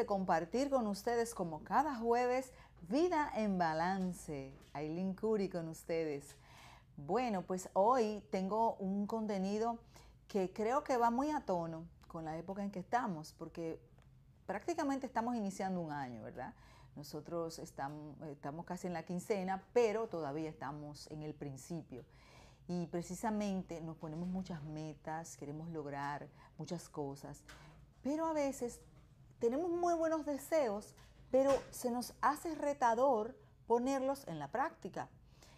de compartir con ustedes como cada jueves Vida en Balance. Aileen Curry con ustedes. Bueno, pues hoy tengo un contenido que creo que va muy a tono con la época en que estamos, porque prácticamente estamos iniciando un año, ¿verdad? Nosotros estamos, estamos casi en la quincena, pero todavía estamos en el principio. Y precisamente nos ponemos muchas metas, queremos lograr muchas cosas, pero a veces tenemos muy buenos deseos, pero se nos hace retador ponerlos en la práctica.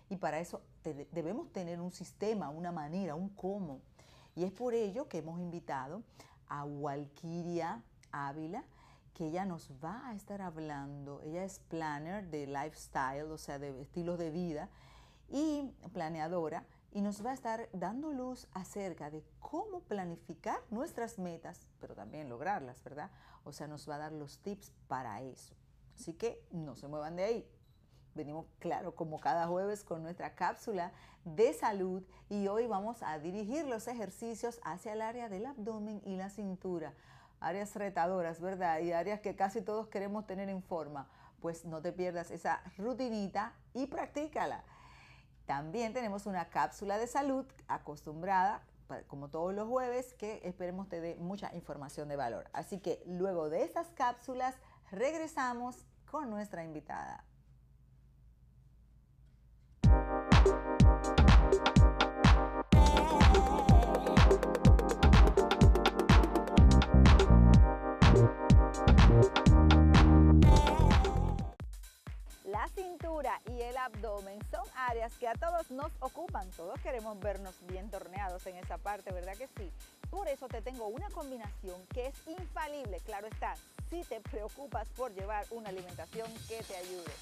Y para eso debemos tener un sistema, una manera, un cómo. Y es por ello que hemos invitado a Walkiria Ávila, que ella nos va a estar hablando. Ella es planner de lifestyle, o sea, de estilos de vida y planeadora y nos va a estar dando luz acerca de cómo planificar nuestras metas, pero también lograrlas, ¿verdad? O sea, nos va a dar los tips para eso. Así que no se muevan de ahí. Venimos, claro, como cada jueves con nuestra cápsula de salud y hoy vamos a dirigir los ejercicios hacia el área del abdomen y la cintura. Áreas retadoras, ¿verdad? Y áreas que casi todos queremos tener en forma. Pues no te pierdas esa rutinita y practícala. También tenemos una cápsula de salud acostumbrada, como todos los jueves, que esperemos te dé mucha información de valor. Así que luego de estas cápsulas regresamos con nuestra invitada. La cintura y el abdomen son áreas que a todos nos ocupan. Todos queremos vernos bien torneados en esa parte, ¿verdad que sí? Por eso te tengo una combinación que es infalible, claro está, si te preocupas por llevar una alimentación que te ayude.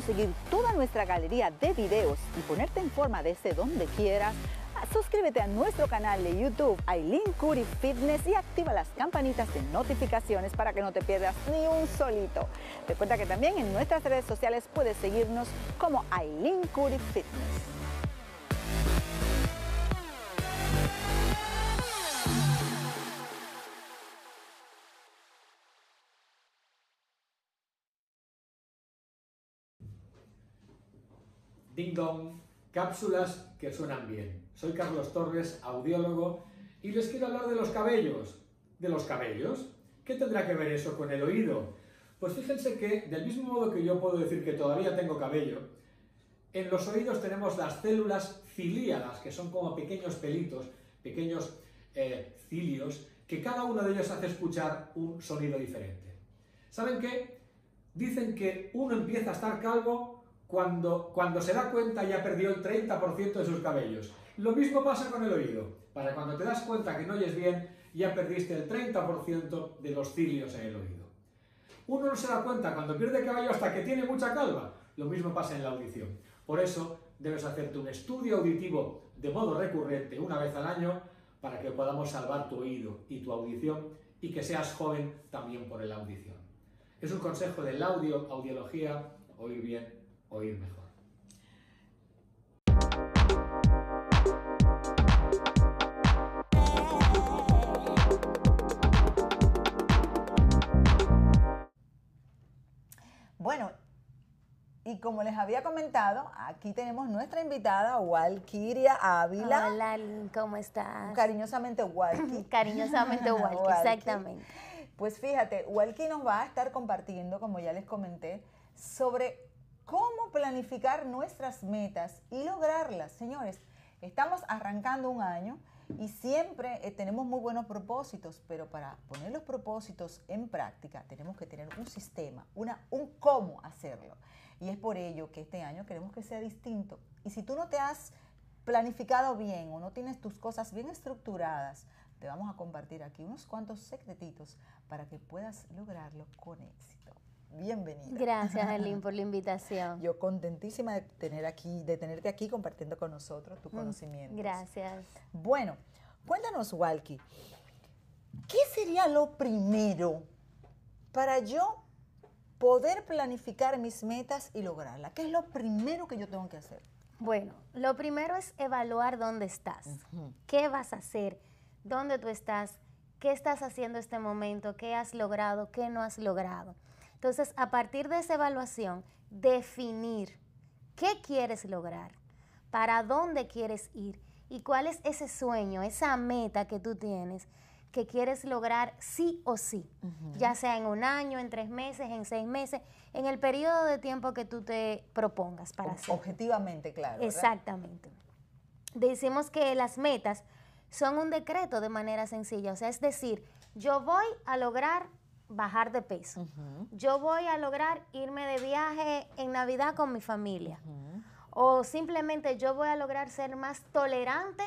seguir toda nuestra galería de videos y ponerte en forma desde donde quieras, ah, suscríbete a nuestro canal de YouTube Aileen Curry Fitness y activa las campanitas de notificaciones para que no te pierdas ni un solito. Recuerda que también en nuestras redes sociales puedes seguirnos como Aileen Curry Fitness. Ding Dong, cápsulas que suenan bien. Soy Carlos Torres, audiólogo, y les quiero hablar de los cabellos. ¿De los cabellos? ¿Qué tendrá que ver eso con el oído? Pues fíjense que, del mismo modo que yo puedo decir que todavía tengo cabello, en los oídos tenemos las células ciliadas, que son como pequeños pelitos, pequeños eh, cilios, que cada uno de ellos hace escuchar un sonido diferente. ¿Saben qué? Dicen que uno empieza a estar calvo cuando, cuando se da cuenta ya perdió el 30% de sus cabellos. Lo mismo pasa con el oído. Para cuando te das cuenta que no oyes bien, ya perdiste el 30% de los cilios en el oído. Uno no se da cuenta cuando pierde cabello hasta que tiene mucha calva. Lo mismo pasa en la audición. Por eso debes hacerte un estudio auditivo de modo recurrente una vez al año para que podamos salvar tu oído y tu audición y que seas joven también por la audición. Es un consejo del audio, audiología, oír bien oír mejor. Bueno, y como les había comentado, aquí tenemos nuestra invitada, Walkiria Ávila. Hola, ¿cómo estás? Cariñosamente Walki. Cariñosamente Walki, exactamente. Pues fíjate, Walki nos va a estar compartiendo, como ya les comenté, sobre cómo planificar nuestras metas y lograrlas. Señores, estamos arrancando un año y siempre eh, tenemos muy buenos propósitos, pero para poner los propósitos en práctica tenemos que tener un sistema, una, un cómo hacerlo. Y es por ello que este año queremos que sea distinto. Y si tú no te has planificado bien o no tienes tus cosas bien estructuradas, te vamos a compartir aquí unos cuantos secretitos para que puedas lograrlo con éxito bienvenida. Gracias, Aline, por la invitación. Yo contentísima de, tener aquí, de tenerte aquí compartiendo con nosotros tu mm, conocimiento. Gracias. Bueno, cuéntanos, Walky, ¿qué sería lo primero para yo poder planificar mis metas y lograrlas? ¿Qué es lo primero que yo tengo que hacer? Bueno, lo primero es evaluar dónde estás, qué vas a hacer, dónde tú estás, qué estás haciendo este momento, qué has logrado, qué no has logrado. Entonces, a partir de esa evaluación, definir qué quieres lograr, para dónde quieres ir y cuál es ese sueño, esa meta que tú tienes que quieres lograr sí o sí, ya sea en un año, en tres meses, en seis meses, en el periodo de tiempo que tú te propongas para hacerlo. Objetivamente, claro. Exactamente. Decimos que las metas son un decreto de manera sencilla, o sea, es decir, yo voy a lograr bajar de peso. Yo voy a lograr irme de viaje en Navidad con mi familia. O simplemente yo voy a lograr ser más tolerante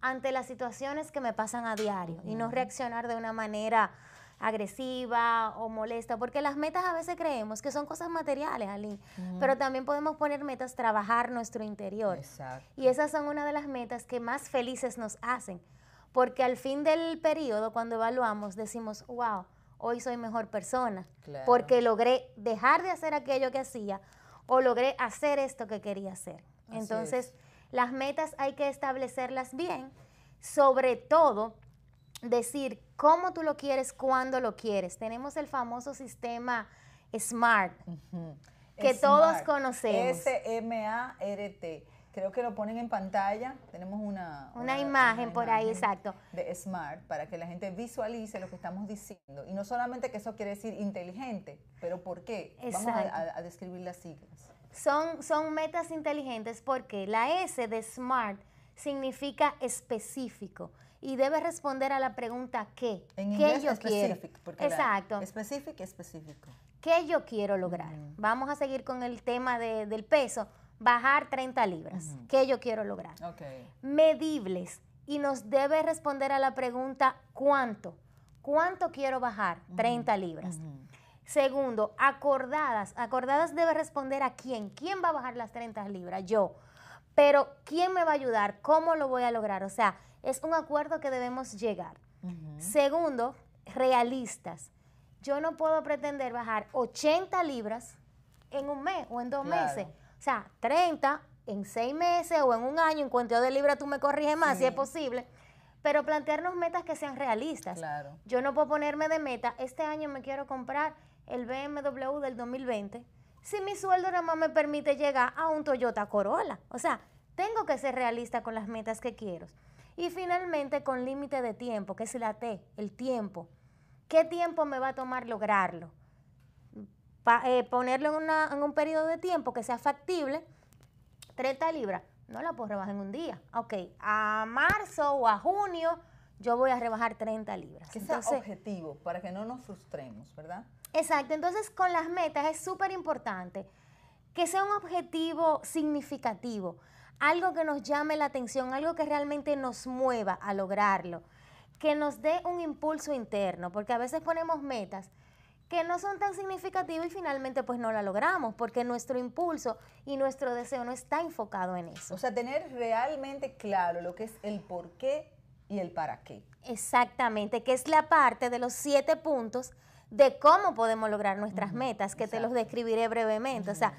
ante las situaciones que me pasan a diario y no reaccionar de una manera agresiva o molesta, porque las metas a veces creemos que son cosas materiales, Aline, pero también podemos poner metas, trabajar nuestro interior. Y esas son una de las metas que más felices nos hacen, porque al fin del periodo, cuando evaluamos, decimos, wow, hoy soy mejor persona, porque logré dejar de hacer aquello que hacía o logré hacer esto que quería hacer. Entonces, las metas hay que establecerlas bien, sobre todo decir cómo tú lo quieres, cuándo lo quieres. Tenemos el famoso sistema SMART, que todos conocemos. S-M-A-R-T creo que lo ponen en pantalla. Tenemos una... imagen por ahí, exacto. De Smart, para que la gente visualice lo que estamos diciendo. Y no solamente que eso quiere decir inteligente, pero ¿por qué? Vamos a, describir las siglas. Son, son metas inteligentes porque la S de Smart significa específico y debe responder a la pregunta ¿qué? En ¿Qué yo quiero? Exacto. Específico, específico. ¿Qué yo quiero lograr? Vamos a seguir con el tema del peso, bajar 30 libras, que yo quiero lograr. Medibles y nos debe responder a la pregunta ¿cuánto? ¿Cuánto quiero bajar? 30 libras. Segundo, acordadas. Acordadas debe responder a quién. ¿Quién va a bajar las 30 libras? Yo. Pero ¿quién me va a ayudar? ¿Cómo lo voy a lograr? O sea, es un acuerdo que debemos llegar. Segundo, realistas. Yo no puedo pretender bajar 80 libras en un mes o en dos meses. O sea, 30 en seis meses o en un año, en cuanto de libra tú me corriges más si es posible. Pero plantearnos metas que sean realistas. Yo no puedo ponerme de meta, este año me quiero comprar el BMW del 2020 si mi sueldo nada más me permite llegar a un Toyota Corolla. O sea, tengo que ser realista con las metas que quiero. Y finalmente con límite de tiempo, que es la T, el tiempo. ¿Qué tiempo me va a tomar lograrlo? Eh, ponerlo en, en un periodo de tiempo que sea factible, 30 libras, no la puedo rebajar en un día. Ok, a marzo o a junio yo voy a rebajar 30 libras. Que sea objetivo, para que no nos frustremos, ¿verdad? Exacto, entonces con las metas es súper importante que sea un objetivo significativo, algo que nos llame la atención, algo que realmente nos mueva a lograrlo, que nos dé un impulso interno, porque a veces ponemos metas que no son tan significativos y finalmente pues no la logramos porque nuestro impulso y nuestro deseo no está enfocado en eso. O sea, tener realmente claro lo que es el por qué y el para qué. Exactamente, que es la parte de los siete puntos de cómo podemos lograr nuestras metas, que te los describiré brevemente. O sea,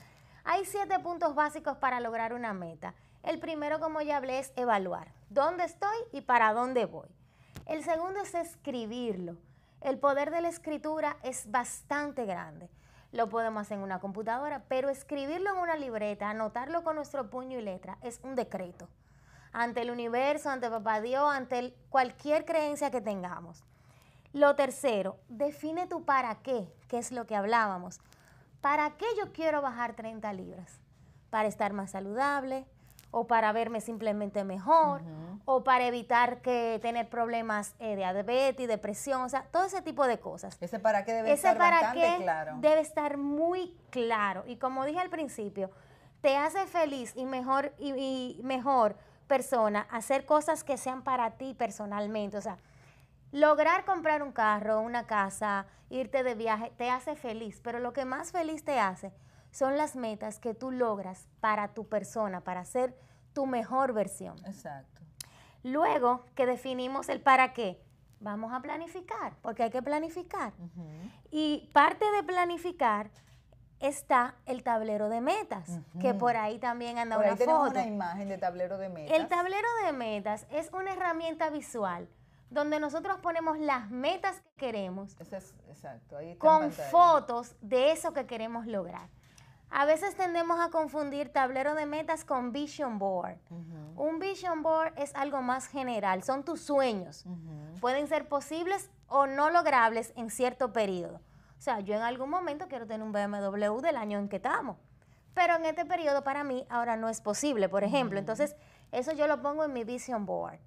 hay siete puntos básicos para lograr una meta. El primero, como ya hablé, es evaluar dónde estoy y para dónde voy. El segundo es escribirlo el poder de la escritura es bastante grande. Lo podemos hacer en una computadora, pero escribirlo en una libreta, anotarlo con nuestro puño y letra, es un decreto. Ante el universo, ante Papá Dios, ante cualquier creencia que tengamos. Lo tercero, define tu para qué, que es lo que hablábamos. ¿Para qué yo quiero bajar 30 libras? Para estar más saludable, o para verme simplemente mejor, o para evitar que tener problemas eh, de diabetes, depresión, o sea, todo ese tipo de cosas. Ese para qué debe ese estar para qué Debe estar muy claro. Y como dije al principio, te hace feliz y mejor, y mejor persona hacer cosas que sean para ti personalmente. O sea, lograr comprar un carro, una casa, irte de viaje, te hace feliz, pero lo que más feliz te hace son las metas que tú logras para tu persona, para ser tu mejor versión. Exacto. Luego que definimos el para qué, vamos a planificar, porque hay que planificar. Y parte de planificar está el tablero de metas, que por ahí también anda una una imagen de tablero de metas. El tablero de metas es una herramienta visual donde nosotros ponemos las metas que queremos. con fotos de eso que queremos lograr. A veces tendemos a confundir tablero de metas con vision board. Un vision board es algo más general, son tus sueños. Pueden ser posibles o no logrables en cierto periodo. O sea, yo en algún momento quiero tener un BMW del año en que estamos, pero en este periodo para mí ahora no es posible, por ejemplo. Entonces, eso yo lo pongo en mi vision board.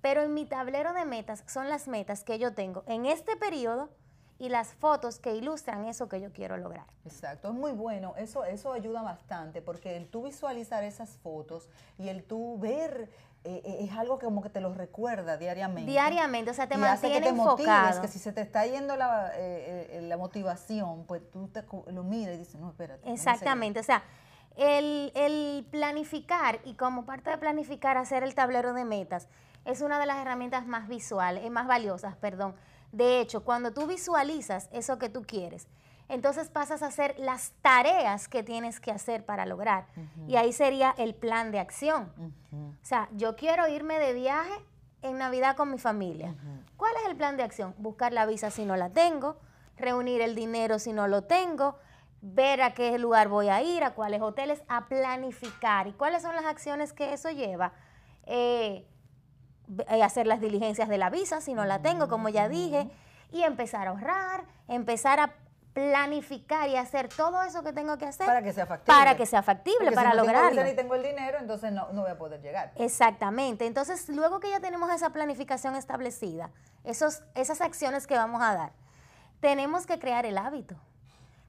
Pero en mi tablero de metas son las metas que yo tengo en este periodo y las fotos que ilustran eso que yo quiero lograr. Exacto, es muy bueno, eso, eso ayuda bastante, porque el tú visualizar esas fotos y el tú ver eh, eh, es algo que como que te los recuerda diariamente. Diariamente, o sea, te mantiene que que si se te está yendo la, eh, la motivación, pues tú te lo miras y dices, no, espérate. Exactamente, o sea, el, el planificar y como parte de planificar hacer el tablero de metas es una de las herramientas más visuales, más valiosas, perdón, de hecho, cuando tú visualizas eso que tú quieres, entonces pasas a hacer las tareas que tienes que hacer para lograr. Y ahí sería el plan de acción. O sea, yo quiero irme de viaje en Navidad con mi familia. ¿Cuál es el plan de acción? Buscar la visa si no la tengo, reunir el dinero si no lo tengo, ver a qué lugar voy a ir, a cuáles hoteles, a planificar. ¿Y cuáles son las acciones que eso lleva? Eh, eh, hacer las diligencias de la visa si no la tengo, mm, como ya dije, y empezar a ahorrar, empezar a planificar y hacer todo eso que tengo que hacer para que sea factible para que sea factible para si no lograrlo tengo el dinero entonces no, voy a poder llegar exactamente entonces luego que ya tenemos esa planificación establecida esos, esas acciones que vamos a dar tenemos que crear el hábito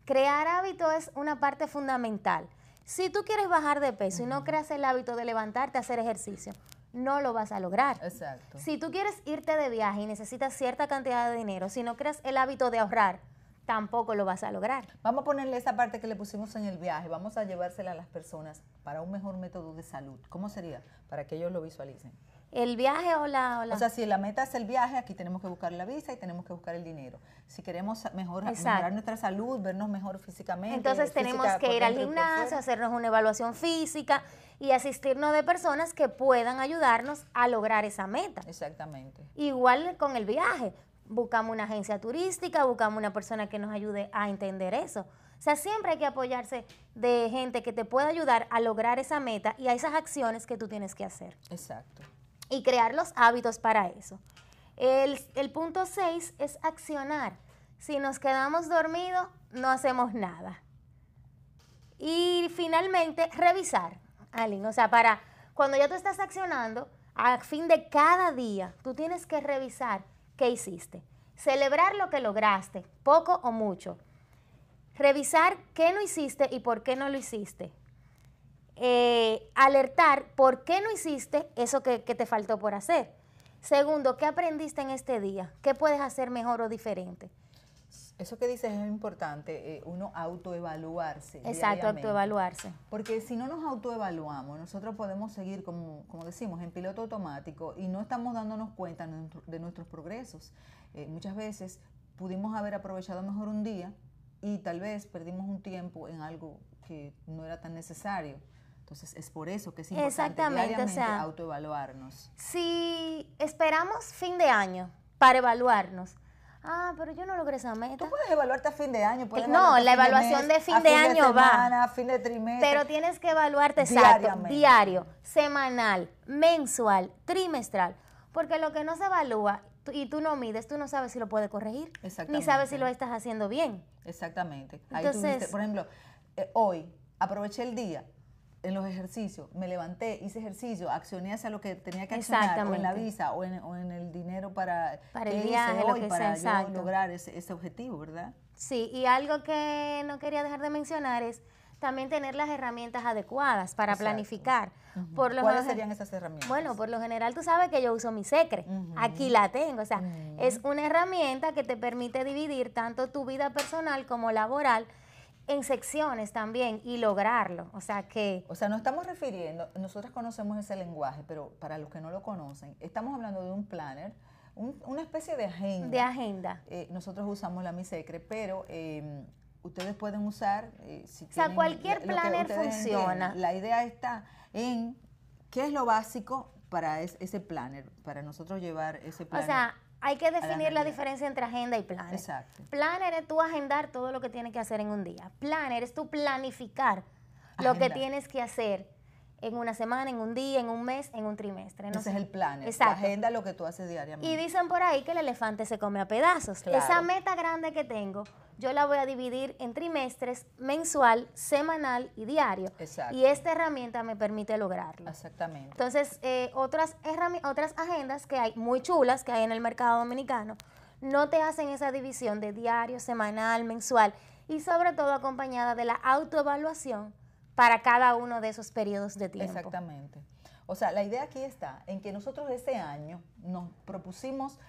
crear hábito es una parte fundamental si tú quieres bajar de peso y no creas el hábito de levantarte a hacer ejercicio no lo vas a lograr. Exacto. Si tú quieres irte de viaje y necesitas cierta cantidad de dinero, si no creas el hábito de ahorrar, tampoco lo vas a lograr. Vamos a ponerle esa parte que le pusimos en el viaje, vamos a llevársela a las personas para un mejor método de salud. ¿Cómo sería? Para que ellos lo visualicen el viaje o la, o la, sea, si la meta es el viaje, aquí tenemos que buscar la visa y tenemos que buscar el dinero. Si queremos mejor, mejorar nuestra salud, vernos mejor físicamente. Entonces tenemos que ir al gimnasio, hacernos una evaluación física y asistirnos de personas que puedan ayudarnos a lograr esa meta. Exactamente. Igual con el viaje. Buscamos una agencia turística, buscamos una persona que nos ayude a entender eso. O sea, siempre hay que apoyarse de gente que te pueda ayudar a lograr esa meta y a esas acciones que tú tienes que hacer. Exacto y crear los hábitos para eso. El, punto 6 es accionar. Si nos quedamos dormidos, no hacemos nada. Y finalmente, revisar, O sea, para cuando ya tú estás accionando, a fin de cada día, tú tienes que revisar qué hiciste. Celebrar lo que lograste, poco o mucho. Revisar qué no hiciste y por qué no lo hiciste eh, alertar por qué no hiciste eso que, te faltó por hacer. Segundo, ¿qué aprendiste en este día? ¿Qué puedes hacer mejor o diferente? Eso que dices es importante, eh, uno autoevaluarse. Exacto, autoevaluarse. Porque si no nos autoevaluamos, nosotros podemos seguir, como, decimos, en piloto automático y no estamos dándonos cuenta de, nuestros progresos. Eh, muchas veces pudimos haber aprovechado mejor un día y tal vez perdimos un tiempo en algo que no era tan necesario. Entonces es por eso que es importante Exactamente, autoevaluarnos. Si esperamos fin de año para evaluarnos, ah, pero yo no logré esa meta. Tú puedes evaluarte a fin de año. no, la evaluación de, fin de, año va. A fin de trimestre. Pero tienes que evaluarte exacto, diario, semanal, mensual, trimestral. Porque lo que no se evalúa y tú no mides, tú no sabes si lo puedes corregir, ni sabes si lo estás haciendo bien. Exactamente. Ahí Entonces, por ejemplo, eh, hoy aproveché el día en los ejercicios, me levanté, hice ejercicio, accioné hacia lo que tenía que accionar, o en la visa, o en, el dinero para, el viaje, para lograr ese, objetivo, ¿verdad? Sí, y algo que no quería dejar de mencionar es también tener las herramientas adecuadas para planificar. por lo ¿Cuáles serían esas herramientas? Bueno, por lo general tú sabes que yo uso mi secre, aquí la tengo, o sea, es una herramienta que te permite dividir tanto tu vida personal como laboral en secciones también y lograrlo. O sea que... O sea, no estamos refiriendo, nosotros conocemos ese lenguaje, pero para los que no lo conocen, estamos hablando de un planner, una especie de agenda. De agenda. Eh, nosotros usamos la MISECRE, pero... Em, ustedes pueden usar eh, si O sea, cualquier planner funciona. La idea está en qué es lo básico para ese planner, para nosotros llevar ese planner. O sea, hay que definir la diferencia entre agenda y plan. Exacto. Planner es tú agendar todo lo que tienes que hacer en un día. Planner es tu planificar lo que tienes que hacer en una semana, en un día, en un mes, en un trimestre. Ese es el plan, Exacto. La agenda lo que tú haces diariamente. Y dicen por ahí que el elefante se come a pedazos. Esa meta grande que tengo, yo la voy a dividir en trimestres, mensual, semanal y diario. Exacto. Y esta herramienta me permite lograrlo. Exactamente. Entonces, eh, otras, otras agendas que hay muy chulas que hay en el mercado dominicano no te hacen esa división de diario, semanal, mensual y sobre todo acompañada de la autoevaluación para cada uno de esos periodos de tiempo. Exactamente. O sea, la idea aquí está en que nosotros ese año nos propusimos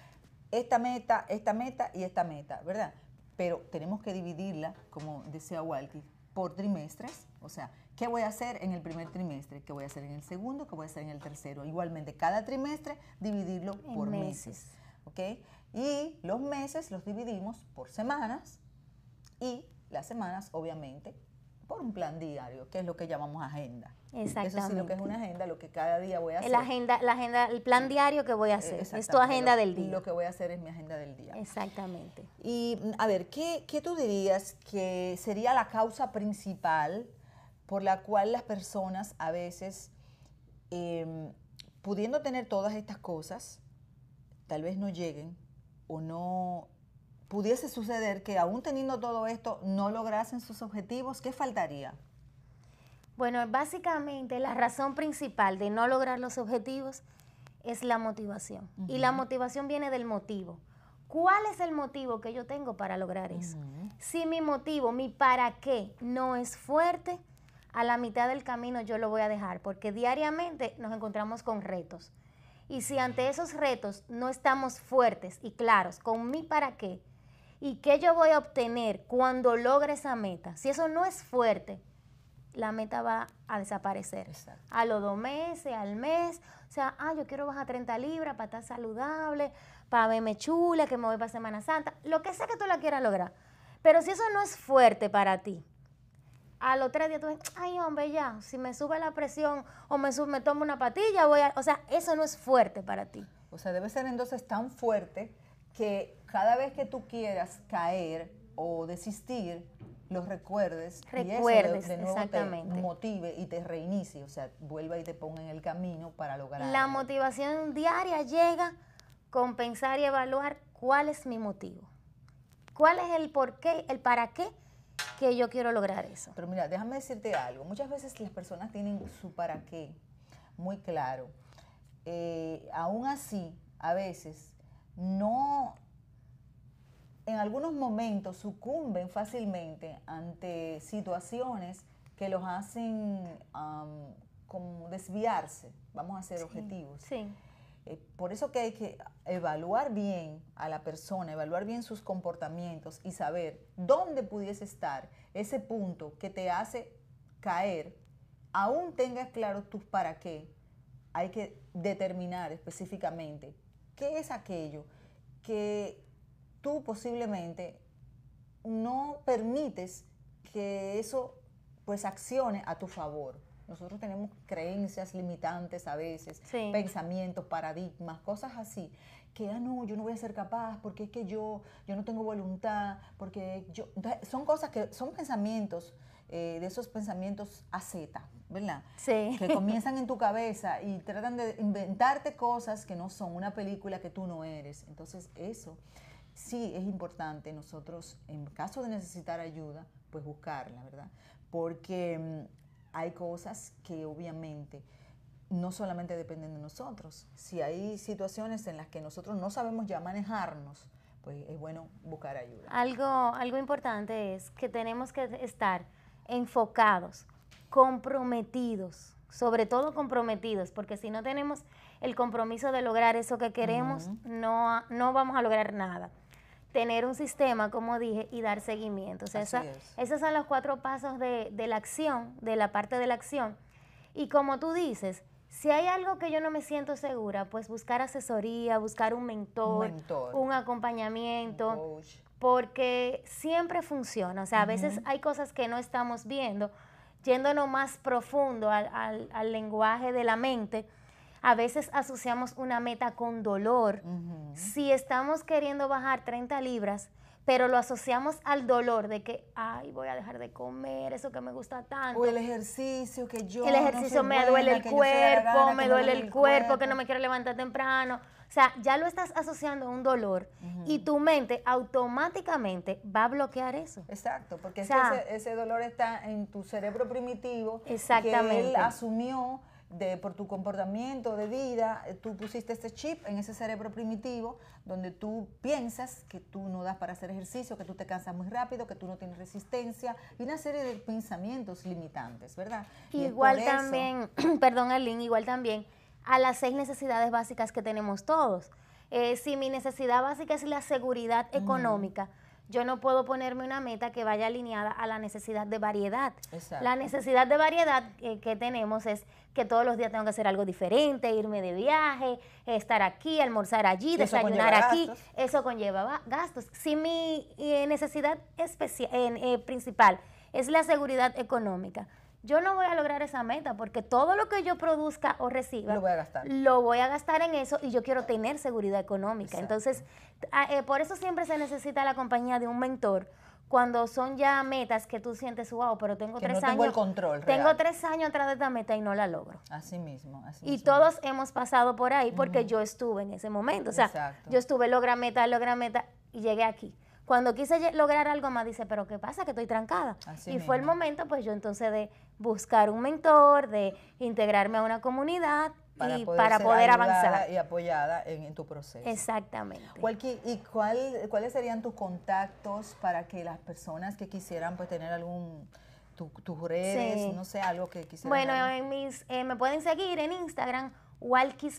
esta meta, esta meta y esta meta, ¿verdad? pero tenemos que dividirla, como decía Walti, por trimestres, o sea, ¿qué voy a hacer en el primer trimestre? ¿Qué voy a hacer en el segundo? ¿Qué voy a hacer en el tercero? Igualmente, cada trimestre dividirlo por meses. meses. Y los meses los dividimos por semanas y las semanas, obviamente, por un plan diario, que es lo que llamamos agenda. Exactamente. Eso lo que es una agenda, lo que cada día voy a eh, hacer. La agenda, la agenda el plan diario que voy a eh, hacer, es tu agenda del día. Lo que voy a hacer es mi agenda del día. Exactamente. Y a ver, ¿qué, qué tú dirías que sería la causa principal por la cual las personas a veces, em, pudiendo tener todas estas cosas, tal vez no lleguen o no pudiese suceder que aún teniendo todo esto no lograsen sus objetivos, ¿qué faltaría? Bueno, básicamente la razón principal de no lograr los objetivos es la motivación. Y la motivación viene del motivo. ¿Cuál es el motivo que yo tengo para lograr eso? Si mi motivo, mi para qué no es fuerte, a la mitad del camino yo lo voy a dejar, porque diariamente nos encontramos con retos. Y si ante esos retos no estamos fuertes y claros con mi para qué y qué yo voy a obtener cuando logre esa meta, si eso no es fuerte, la meta va a desaparecer. A los dos meses, al mes. O sea, ah, yo quiero bajar 30 libras para estar saludable, para verme chula, que me voy para Semana Santa. Lo que sea que tú la quieras lograr. Pero si eso no es fuerte para ti, a los tres días tú dices, ay, hombre, ya, si me sube la presión o me, sube, me tomo una patilla, voy a... O sea, eso no es fuerte para ti. O sea, debe ser entonces tan fuerte que cada vez que tú quieras caer o desistir los recuerdes, y eso de, nuevo te motive y te reinicie, o sea, vuelva y te ponga en el camino para lograr. La motivación diaria llega con pensar y evaluar cuál es mi motivo, cuál es el por qué, el para qué que yo quiero lograr eso. Pero mira, déjame decirte algo, muchas veces las personas tienen su para qué muy claro. Eh, aún así, a veces no en algunos momentos sucumben fácilmente ante situaciones que los hacen como desviarse, vamos a hacer objetivos. Eh, por eso que hay que evaluar bien a la persona, evaluar bien sus comportamientos y saber dónde pudiese estar ese punto que te hace caer, aún tengas claro tus para qué, hay que determinar específicamente qué es aquello que tú posiblemente no permites que eso pues accione a tu favor. Nosotros tenemos creencias limitantes a veces, pensamientos, paradigmas, cosas así, que, ah, no, yo no voy a ser capaz porque es que yo, yo no tengo voluntad, porque yo... son cosas que, son pensamientos, eh, de esos pensamientos Z, ¿verdad? Sí. Que comienzan en tu cabeza y tratan de inventarte cosas que no son una película que tú no eres. Entonces, eso sí es importante nosotros, en caso de necesitar ayuda, pues buscarla, ¿verdad? Porque mm, hay cosas que obviamente no solamente dependen de nosotros. Si hay situaciones en las que nosotros no sabemos ya manejarnos, pues es bueno buscar ayuda. Algo, algo importante es que tenemos que estar enfocados, comprometidos, sobre todo comprometidos, porque si no tenemos el compromiso de lograr eso que queremos, no, no vamos a lograr nada tener un sistema, como dije, y dar seguimiento. O esos son los cuatro pasos de, la acción, de la parte de la acción. Y como tú dices, si hay algo que yo no me siento segura, pues buscar asesoría, buscar un mentor, un, acompañamiento, porque siempre funciona. O sea, a veces hay cosas que no estamos viendo, yéndonos más profundo al lenguaje de la mente a veces asociamos una meta con dolor. Si estamos queriendo bajar 30 libras, pero lo asociamos al dolor de que, ay, voy a dejar de comer eso que me gusta tanto. O el ejercicio que yo... El ejercicio me duele el cuerpo, me duele el cuerpo, que no me quiero levantar temprano. O sea, ya lo estás asociando a un dolor y tu mente automáticamente va a bloquear eso. Exacto, porque ese, ese, dolor está en tu cerebro primitivo. Exactamente. Que él asumió de, por tu comportamiento de vida, eh, tú pusiste este chip en ese cerebro primitivo donde tú piensas que tú no das para hacer ejercicio, que tú te cansas muy rápido, que tú no tienes resistencia y una serie de pensamientos limitantes, ¿verdad? Igual también, perdón, Aline, igual también a las seis necesidades básicas que tenemos todos. Eh, si mi necesidad básica es la seguridad económica, yo no puedo ponerme una meta que vaya alineada a la necesidad de variedad. La necesidad de variedad eh, que tenemos es que todos los días tengo que hacer algo diferente, irme de viaje, estar aquí, almorzar allí, desayunar aquí. Eso conlleva gastos. Si mi eh, necesidad especial, eh, principal es la seguridad económica, yo no voy a lograr esa meta porque todo lo que yo produzca o reciba lo voy a gastar, lo voy a gastar en eso y yo quiero tener seguridad económica. Entonces, ah, eh, por eso siempre se necesita la compañía de un mentor cuando son ya metas que tú sientes, wow, pero tengo que tres no años. Tengo el control. Tengo tres años atrás de esta meta y no la logro. Así mismo. Así y todos hemos pasado por ahí porque yo estuve en ese momento. O sea, yo estuve, logra meta, logra meta y llegué aquí. Cuando quise lograr algo más, dice, pero ¿qué pasa? Que estoy trancada. y fue el momento, pues yo entonces, de buscar un mentor, de integrarme a una comunidad y para poder avanzar. Y apoyada en, tu proceso. Exactamente. ¿Y cuál, cuáles serían tus contactos para que las personas que quisieran pues, tener algún tus redes, no sé, algo que quisieran? Bueno, en eh, me pueden seguir en Instagram, Walkis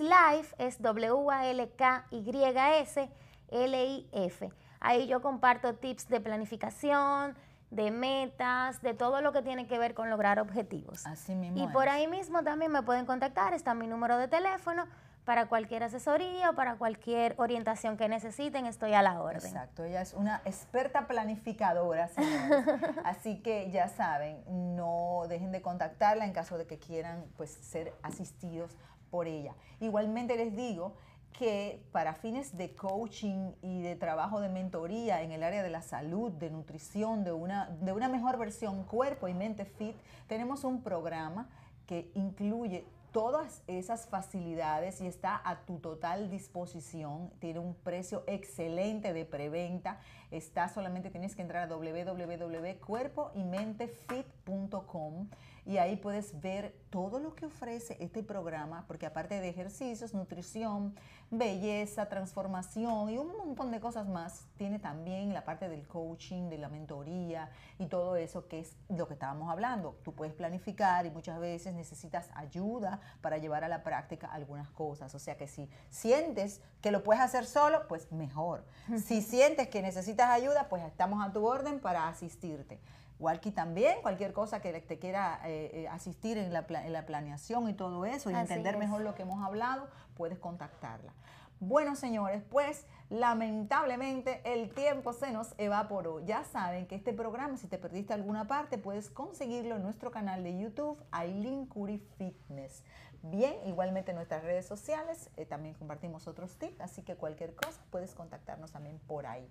es W-A-L-K-Y-S-L-I-F. Ahí yo comparto tips de planificación, de metas, de todo lo que tiene que ver con lograr objetivos. Así mismo. Y por ahí mismo también me pueden contactar, está mi número de teléfono para cualquier asesoría o para cualquier orientación que necesiten, estoy a la orden. Exacto, ella es una experta planificadora, señores. Así que ya saben, no dejen de contactarla en caso de que quieran pues ser asistidos por ella. Igualmente les digo que para fines de coaching y de trabajo de mentoría en el área de la salud, de nutrición, de una, mejor versión cuerpo y mente fit, tenemos un programa que incluye todas esas facilidades y está a tu total disposición. Tiene un precio excelente de preventa. Está solamente tienes que entrar a www.cuerpoymentefit.com y ahí puedes ver todo lo que ofrece este programa, porque aparte de ejercicios, nutrición, belleza, transformación y un montón de cosas más, tiene también la parte del coaching, de la mentoría y todo eso que es lo que estábamos hablando. Tú puedes planificar y muchas veces necesitas ayuda para llevar a la práctica algunas cosas. O sea que si sientes que lo puedes hacer solo, pues mejor. Si sientes que necesitas ayuda, pues estamos a tu orden para asistirte. Walkie también, cualquier cosa que te quiera eh, eh, asistir en la, planeación y todo eso, y entender mejor lo que hemos hablado, puedes contactarla. Bueno, señores, pues lamentablemente el tiempo se nos evaporó. Ya saben que este programa, si te perdiste alguna parte, puedes conseguirlo en nuestro canal de YouTube, Aileen Curry Fitness. Bien, igualmente en nuestras redes sociales eh, también compartimos otros tips, así que cualquier cosa puedes contactarnos también por ahí.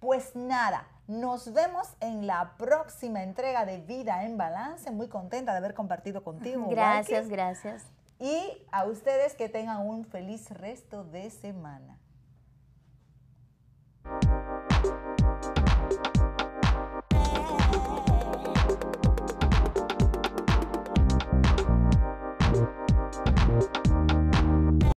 Pues nada, nos vemos en la próxima entrega de Vida en Balance. Muy contenta de haber compartido contigo. Gracias, gracias. Y a ustedes que tengan un feliz resto de semana.